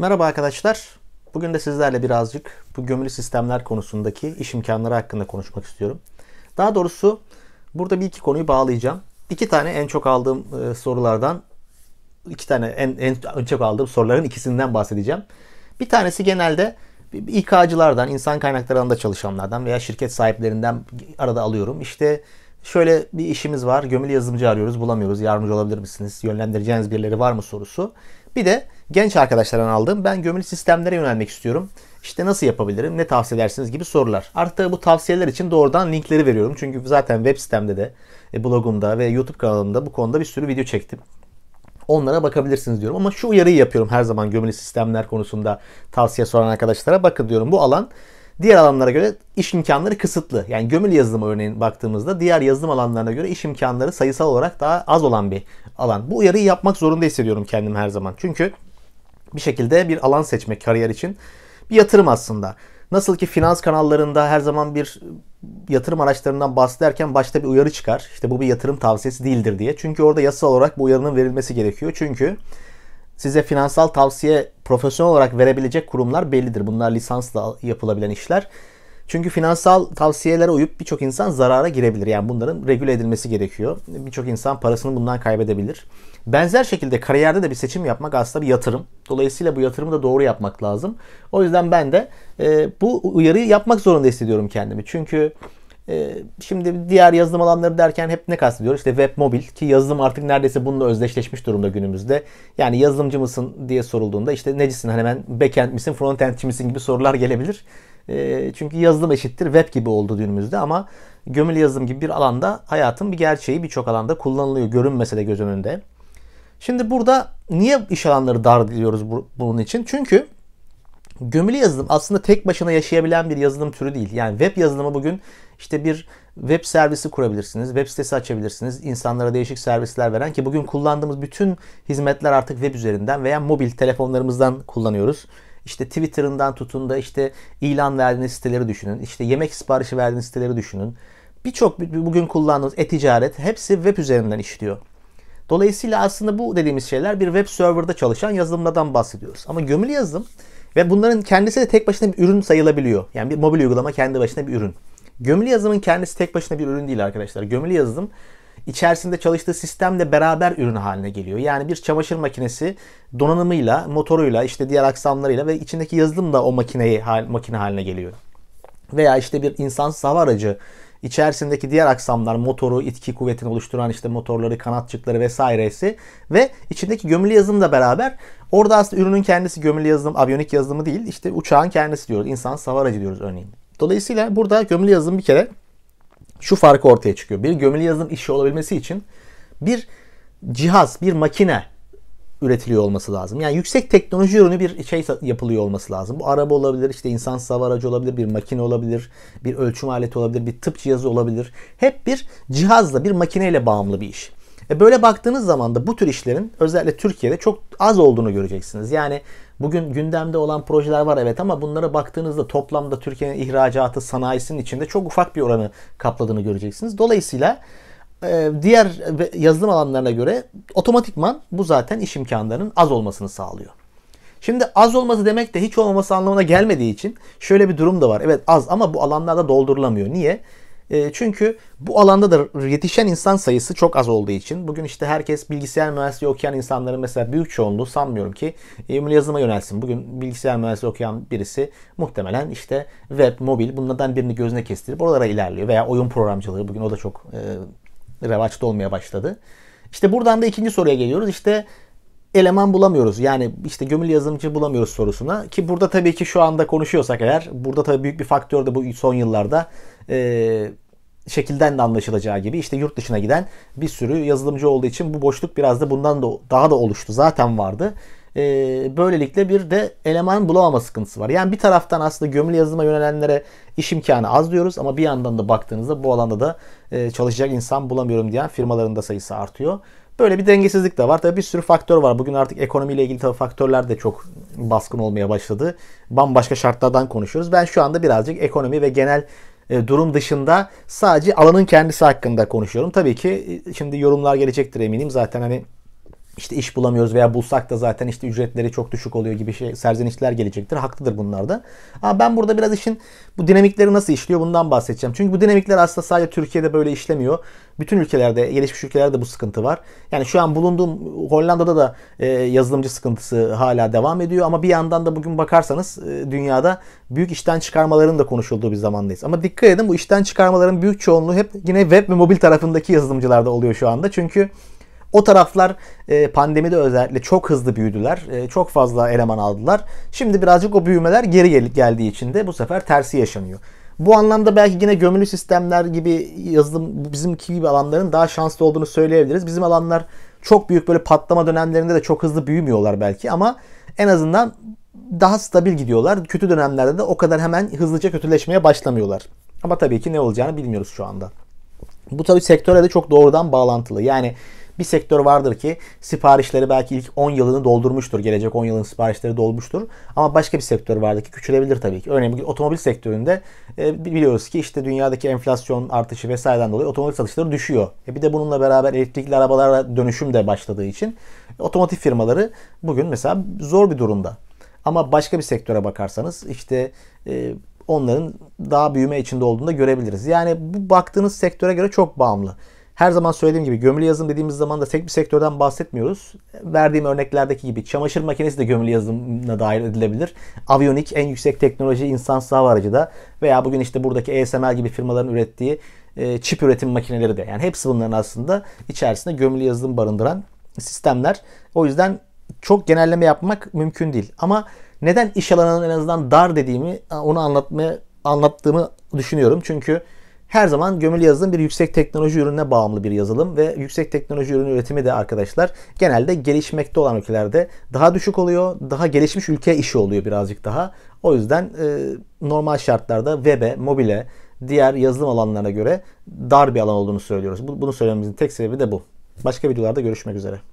Merhaba arkadaşlar. Bugün de sizlerle birazcık bu gömülü sistemler konusundaki iş imkanları hakkında konuşmak istiyorum. Daha doğrusu burada bir iki konuyu bağlayacağım. İki tane en çok aldığım e, sorulardan iki tane en, en çok aldığım soruların ikisinden bahsedeceğim. Bir tanesi genelde İK'cılardan, insan kaynakları alanında çalışanlardan veya şirket sahiplerinden arada alıyorum. İşte Şöyle bir işimiz var. Gömülü yazılımcı arıyoruz. Bulamıyoruz. Yardımcı olabilir misiniz? Yönlendireceğiniz birileri var mı sorusu. Bir de genç arkadaşlardan aldığım ben gömülü sistemlere yönelmek istiyorum. İşte nasıl yapabilirim? Ne tavsiye edersiniz gibi sorular. Artık bu tavsiyeler için doğrudan linkleri veriyorum. Çünkü zaten web sitemde de e, blogumda ve YouTube kanalımda bu konuda bir sürü video çektim. Onlara bakabilirsiniz diyorum. Ama şu uyarıyı yapıyorum her zaman gömülü sistemler konusunda tavsiye soran arkadaşlara. Bakın diyorum bu alan Diğer alanlara göre iş imkanları kısıtlı. Yani gömülü yazılımı örneğin baktığımızda diğer yazılım alanlarına göre iş imkanları sayısal olarak daha az olan bir alan. Bu uyarıyı yapmak zorunda hissediyorum kendim her zaman. Çünkü bir şekilde bir alan seçmek kariyer için bir yatırım aslında. Nasıl ki finans kanallarında her zaman bir yatırım araçlarından bahsederken başta bir uyarı çıkar. İşte bu bir yatırım tavsiyesi değildir diye. Çünkü orada yasal olarak bu uyarının verilmesi gerekiyor. Çünkü size finansal tavsiye profesyonel olarak verebilecek kurumlar bellidir. Bunlar lisansla yapılabilen işler. Çünkü finansal tavsiyelere uyup birçok insan zarara girebilir. Yani bunların regüle edilmesi gerekiyor. Birçok insan parasını bundan kaybedebilir. Benzer şekilde kariyerde de bir seçim yapmak aslında bir yatırım. Dolayısıyla bu yatırımı da doğru yapmak lazım. O yüzden ben de e, bu uyarıyı yapmak zorunda hissediyorum kendimi. Çünkü ee, şimdi diğer yazılım alanları derken hep ne kastediyoruz? İşte web mobil ki yazılım artık neredeyse bununla özdeşleşmiş durumda günümüzde. Yani yazılımcı mısın diye sorulduğunda işte necisin hani hemen backend misin, frontendçi misin gibi sorular gelebilir. Ee, çünkü yazılım eşittir web gibi oldu günümüzde ama gömül yazılım gibi bir alanda hayatın bir gerçeği birçok alanda kullanılıyor. Görünmese de göz önünde. Şimdi burada niye iş alanları dar diyoruz bunun için? Çünkü Gömülü yazılım aslında tek başına yaşayabilen bir yazılım türü değil. Yani web yazılımı bugün işte bir web servisi kurabilirsiniz, web sitesi açabilirsiniz, insanlara değişik servisler veren ki bugün kullandığımız bütün hizmetler artık web üzerinden veya mobil telefonlarımızdan kullanıyoruz. İşte Twitter'ından tutun da işte ilan verdiğiniz siteleri düşünün, işte yemek siparişi verdiğiniz siteleri düşünün. Birçok bugün kullandığımız e-ticaret hepsi web üzerinden işliyor. Dolayısıyla aslında bu dediğimiz şeyler bir web serverda çalışan yazılımlardan bahsediyoruz. Ama gömülü yazılım ve bunların kendisi de tek başına bir ürün sayılabiliyor. Yani bir mobil uygulama kendi başına bir ürün. Gömülü yazılımın kendisi tek başına bir ürün değil arkadaşlar. Gömülü yazılım içerisinde çalıştığı sistemle beraber ürün haline geliyor. Yani bir çamaşır makinesi donanımıyla, motoruyla, işte diğer aksamlarıyla ve içindeki yazılım da o makineyi makine haline geliyor. Veya işte bir insansız hava aracı içerisindeki diğer aksamlar motoru, itki kuvvetini oluşturan işte motorları, kanatçıkları vesairesi ve içindeki gömülü yazılım da beraber orada aslında ürünün kendisi gömülü yazılım, aviyonik yazılımı değil işte uçağın kendisi diyoruz. İnsan sava aracı diyoruz örneğin. Dolayısıyla burada gömülü yazılım bir kere şu farkı ortaya çıkıyor. Bir gömülü yazılım işi olabilmesi için bir cihaz, bir makine üretiliyor olması lazım. Yani yüksek teknoloji ürünü bir şey yapılıyor olması lazım. Bu araba olabilir, işte insan savar aracı olabilir, bir makine olabilir, bir ölçüm aleti olabilir, bir tıp cihazı olabilir. Hep bir cihazla, bir makineyle bağımlı bir iş. E böyle baktığınız zaman da bu tür işlerin özellikle Türkiye'de çok az olduğunu göreceksiniz. Yani bugün gündemde olan projeler var evet ama bunlara baktığınızda toplamda Türkiye'nin ihracatı sanayisinin içinde çok ufak bir oranı kapladığını göreceksiniz. Dolayısıyla ee, diğer yazılım alanlarına göre otomatikman bu zaten iş imkanlarının az olmasını sağlıyor. Şimdi az olması demek de hiç olmaması anlamına gelmediği için şöyle bir durum da var. Evet az ama bu alanlarda doldurulamıyor. Niye? E, çünkü bu alanda da yetişen insan sayısı çok az olduğu için bugün işte herkes bilgisayar mühendisliği okuyan insanların mesela büyük çoğunluğu sanmıyorum ki e, e-mail yönelsin. Bugün bilgisayar mühendisliği okuyan birisi muhtemelen işte web, mobil bunlardan birini gözüne kestirip oralara ilerliyor veya oyun programcılığı bugün o da çok e, revaçta olmaya başladı. İşte buradan da ikinci soruya geliyoruz. İşte eleman bulamıyoruz. Yani işte gömül yazılımcı bulamıyoruz sorusuna. Ki burada tabii ki şu anda konuşuyorsak eğer burada tabii büyük bir faktör de bu son yıllarda e, şekilden de anlaşılacağı gibi işte yurt dışına giden bir sürü yazılımcı olduğu için bu boşluk biraz da bundan da daha da oluştu. Zaten vardı e, böylelikle bir de eleman bulamama sıkıntısı var. Yani bir taraftan aslında gömülü yazılıma yönelenlere iş imkanı az diyoruz ama bir yandan da baktığınızda bu alanda da e, çalışacak insan bulamıyorum diyen firmaların da sayısı artıyor. Böyle bir dengesizlik de var. Tabii bir sürü faktör var. Bugün artık ekonomiyle ilgili tabii faktörler de çok baskın olmaya başladı. Bambaşka şartlardan konuşuyoruz. Ben şu anda birazcık ekonomi ve genel e, durum dışında sadece alanın kendisi hakkında konuşuyorum. Tabii ki e, şimdi yorumlar gelecektir eminim. Zaten hani işte iş bulamıyoruz veya bulsak da zaten işte ücretleri çok düşük oluyor gibi şey serzenişler gelecektir. Haklıdır bunlar da. Ama ben burada biraz işin bu dinamikleri nasıl işliyor bundan bahsedeceğim. Çünkü bu dinamikler aslında sadece Türkiye'de böyle işlemiyor. Bütün ülkelerde, gelişmiş ülkelerde bu sıkıntı var. Yani şu an bulunduğum Hollanda'da da e, yazılımcı sıkıntısı hala devam ediyor ama bir yandan da bugün bakarsanız e, dünyada büyük işten çıkarmaların da konuşulduğu bir zamandayız. Ama dikkat edin bu işten çıkarmaların büyük çoğunluğu hep yine web ve mobil tarafındaki yazılımcılarda oluyor şu anda. Çünkü o taraflar e, pandemide özellikle çok hızlı büyüdüler. E, çok fazla eleman aldılar. Şimdi birazcık o büyümeler geri gel- geldiği için de bu sefer tersi yaşanıyor. Bu anlamda belki yine gömülü sistemler gibi yazılım bizimki gibi alanların daha şanslı olduğunu söyleyebiliriz. Bizim alanlar çok büyük böyle patlama dönemlerinde de çok hızlı büyümüyorlar belki ama en azından daha stabil gidiyorlar. Kötü dönemlerde de o kadar hemen hızlıca kötüleşmeye başlamıyorlar. Ama tabii ki ne olacağını bilmiyoruz şu anda. Bu tabii sektöre de çok doğrudan bağlantılı. Yani bir sektör vardır ki siparişleri belki ilk 10 yılını doldurmuştur. Gelecek 10 yılın siparişleri dolmuştur. Ama başka bir sektör vardır ki küçülebilir tabii ki. Örneğin otomobil sektöründe e, biliyoruz ki işte dünyadaki enflasyon artışı vesaireden dolayı otomobil satışları düşüyor. E bir de bununla beraber elektrikli arabalara dönüşüm de başladığı için otomotiv firmaları bugün mesela zor bir durumda. Ama başka bir sektöre bakarsanız işte e, onların daha büyüme içinde olduğunu da görebiliriz. Yani bu baktığınız sektöre göre çok bağımlı. Her zaman söylediğim gibi gömülü yazılım dediğimiz zaman da tek bir sektörden bahsetmiyoruz. Verdiğim örneklerdeki gibi çamaşır makinesi de gömülü yazılımına dahil edilebilir. Aviyonik en yüksek teknoloji insan sağ aracı da veya bugün işte buradaki ASML gibi firmaların ürettiği e, çip üretim makineleri de. Yani hepsi bunların aslında içerisinde gömülü yazılım barındıran sistemler. O yüzden çok genelleme yapmak mümkün değil. Ama neden iş alanının en azından dar dediğimi onu anlatmaya anlattığımı düşünüyorum. Çünkü her zaman gömülü yazılım bir yüksek teknoloji ürününe bağımlı bir yazılım ve yüksek teknoloji ürünü üretimi de arkadaşlar genelde gelişmekte olan ülkelerde daha düşük oluyor. Daha gelişmiş ülke işi oluyor birazcık daha. O yüzden e, normal şartlarda web'e, mobile, diğer yazılım alanlarına göre dar bir alan olduğunu söylüyoruz. Bunu söylememizin tek sebebi de bu. Başka videolarda görüşmek üzere.